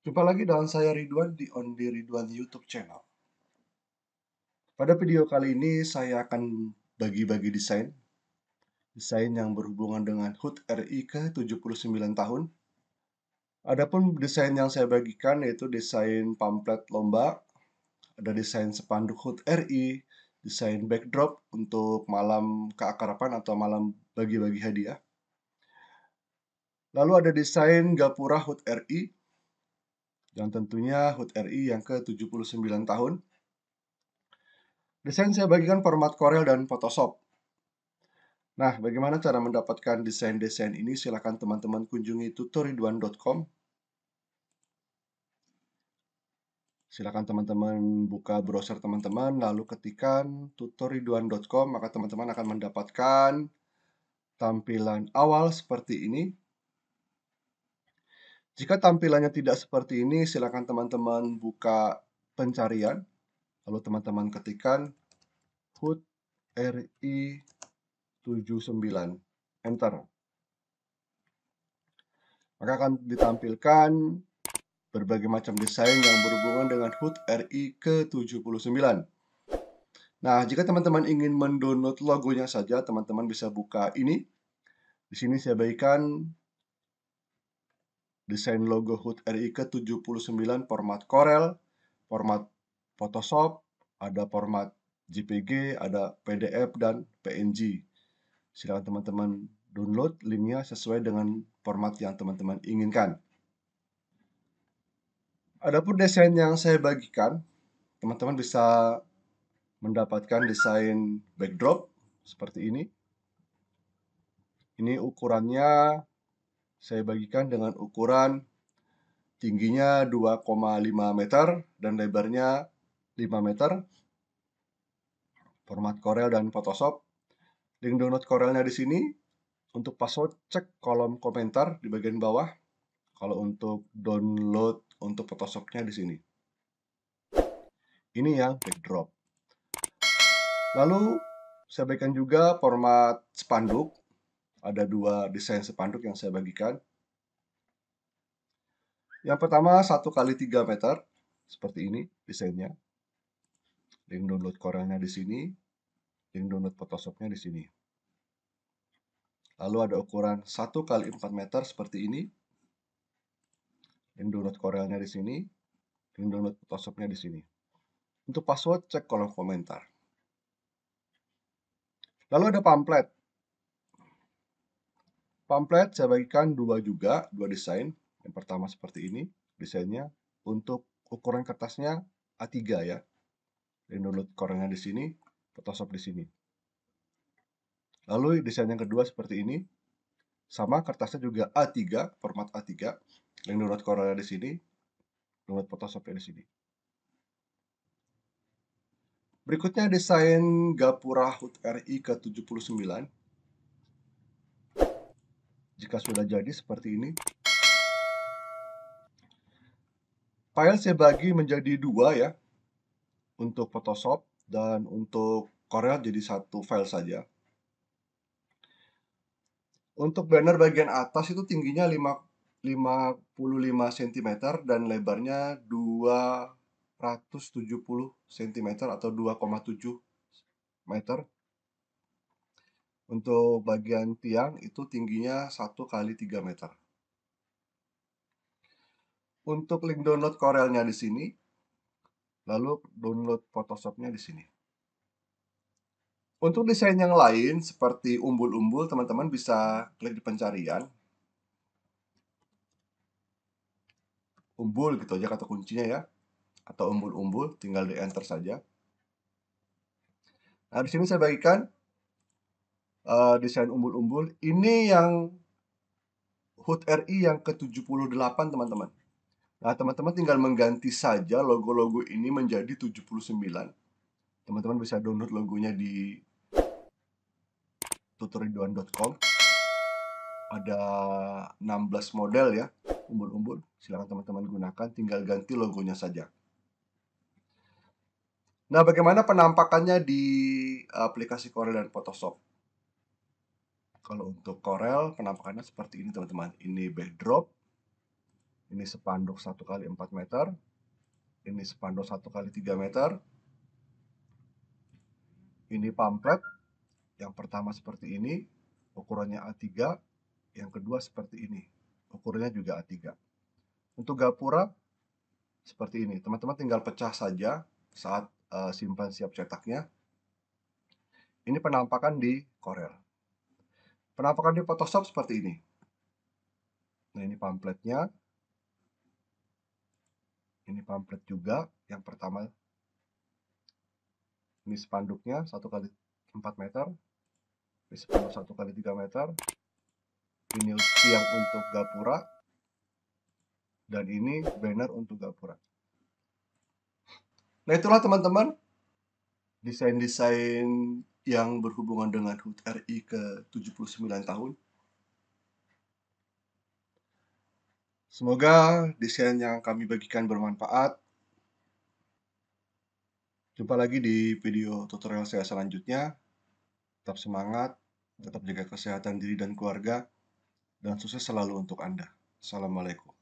Jumpa lagi dengan saya Ridwan di on the Ridwan YouTube channel. Pada video kali ini saya akan bagi-bagi desain. Desain yang berhubungan dengan HUT RI ke-79 tahun. Adapun desain yang saya bagikan yaitu desain pamflet lomba, ada desain sepanduk HUT RI, desain backdrop untuk malam keakarapan atau malam bagi-bagi hadiah. Lalu ada desain gapura HUT RI Jangan tentunya HUT RI yang ke-79 tahun. Desain saya bagikan format Corel dan Photoshop. Nah, bagaimana cara mendapatkan desain-desain ini? Silahkan teman-teman kunjungi tutorial.com. Silahkan teman-teman buka browser teman-teman, lalu ketikan tutorial.com maka teman-teman akan mendapatkan tampilan awal seperti ini. Jika tampilannya tidak seperti ini, silakan teman-teman buka pencarian. Lalu teman-teman ketikkan HUT RI 79. Enter. Maka akan ditampilkan berbagai macam desain yang berhubungan dengan HUT RI ke-79. Nah, jika teman-teman ingin mendownload logonya saja, teman-teman bisa buka ini. Di sini saya bagikan desain logo HUT RI ke-79 format Corel, format Photoshop, ada format JPG, ada PDF, dan PNG. Silakan teman-teman download linknya sesuai dengan format yang teman-teman inginkan. Adapun desain yang saya bagikan, teman-teman bisa mendapatkan desain backdrop seperti ini. Ini ukurannya saya bagikan dengan ukuran tingginya 2,5 meter dan lebarnya 5 meter. Format Corel dan Photoshop. Link download Corelnya di sini. Untuk password, cek kolom komentar di bagian bawah. Kalau untuk download untuk Photoshopnya di sini. Ini yang backdrop. Lalu, saya bagikan juga format spanduk ada dua desain sepanduk yang saya bagikan. Yang pertama satu kali tiga meter seperti ini desainnya. Link download korelnya di sini, link download Photoshopnya di sini. Lalu ada ukuran satu kali empat meter seperti ini. Link download korelnya di sini, link download Photoshopnya di sini. Untuk password cek kolom komentar. Lalu ada pamflet Pamflet saya bagikan dua juga, dua desain. Yang pertama seperti ini, desainnya untuk ukuran kertasnya A3 ya. Dan download korengnya di sini, Photoshop di sini. Lalu desain yang kedua seperti ini. Sama kertasnya juga A3, format A3. Dan download korengnya di sini, download Photoshopnya di sini. Berikutnya desain Gapura HUT RI ke-79 jika sudah jadi seperti ini. File saya bagi menjadi dua ya. Untuk Photoshop dan untuk Corel jadi satu file saja. Untuk banner bagian atas itu tingginya 5, 55 cm dan lebarnya 270 cm atau 2,7 meter untuk bagian tiang itu tingginya 1 kali 3 meter. Untuk link download Corelnya di sini, lalu download Photoshopnya di sini. Untuk desain yang lain, seperti umbul-umbul, teman-teman bisa klik di pencarian. Umbul gitu aja kata kuncinya ya. Atau umbul-umbul, tinggal di enter saja. Nah, di sini saya bagikan uh, desain umbul-umbul. Ini yang HUT RI yang ke-78, teman-teman. Nah, teman-teman tinggal mengganti saja logo-logo ini menjadi 79. Teman-teman bisa download logonya di tutorialduan.com Ada 16 model ya, umbul-umbul. Silahkan teman-teman gunakan, tinggal ganti logonya saja. Nah, bagaimana penampakannya di aplikasi Corel dan Photoshop? Kalau untuk Corel, penampakannya seperti ini teman-teman. Ini backdrop, ini spanduk 1 kali 4 meter, ini spanduk 1 kali 3 meter, ini pamplet yang pertama seperti ini, ukurannya A3, yang kedua seperti ini, ukurannya juga A3. Untuk gapura, seperti ini. Teman-teman tinggal pecah saja saat uh, simpan siap cetaknya. Ini penampakan di Corel penampakan di Photoshop seperti ini. Nah, ini pamfletnya. Ini pamflet juga yang pertama. Ini spanduknya 1 kali 4 meter. Ini spanduk 1 kali 3 meter. Ini yang untuk gapura. Dan ini banner untuk gapura. Nah, itulah teman-teman. Desain-desain yang berhubungan dengan HUT RI ke-79 tahun. Semoga desain yang kami bagikan bermanfaat. Jumpa lagi di video tutorial saya selanjutnya. Tetap semangat, tetap jaga kesehatan diri dan keluarga, dan sukses selalu untuk Anda. Assalamualaikum.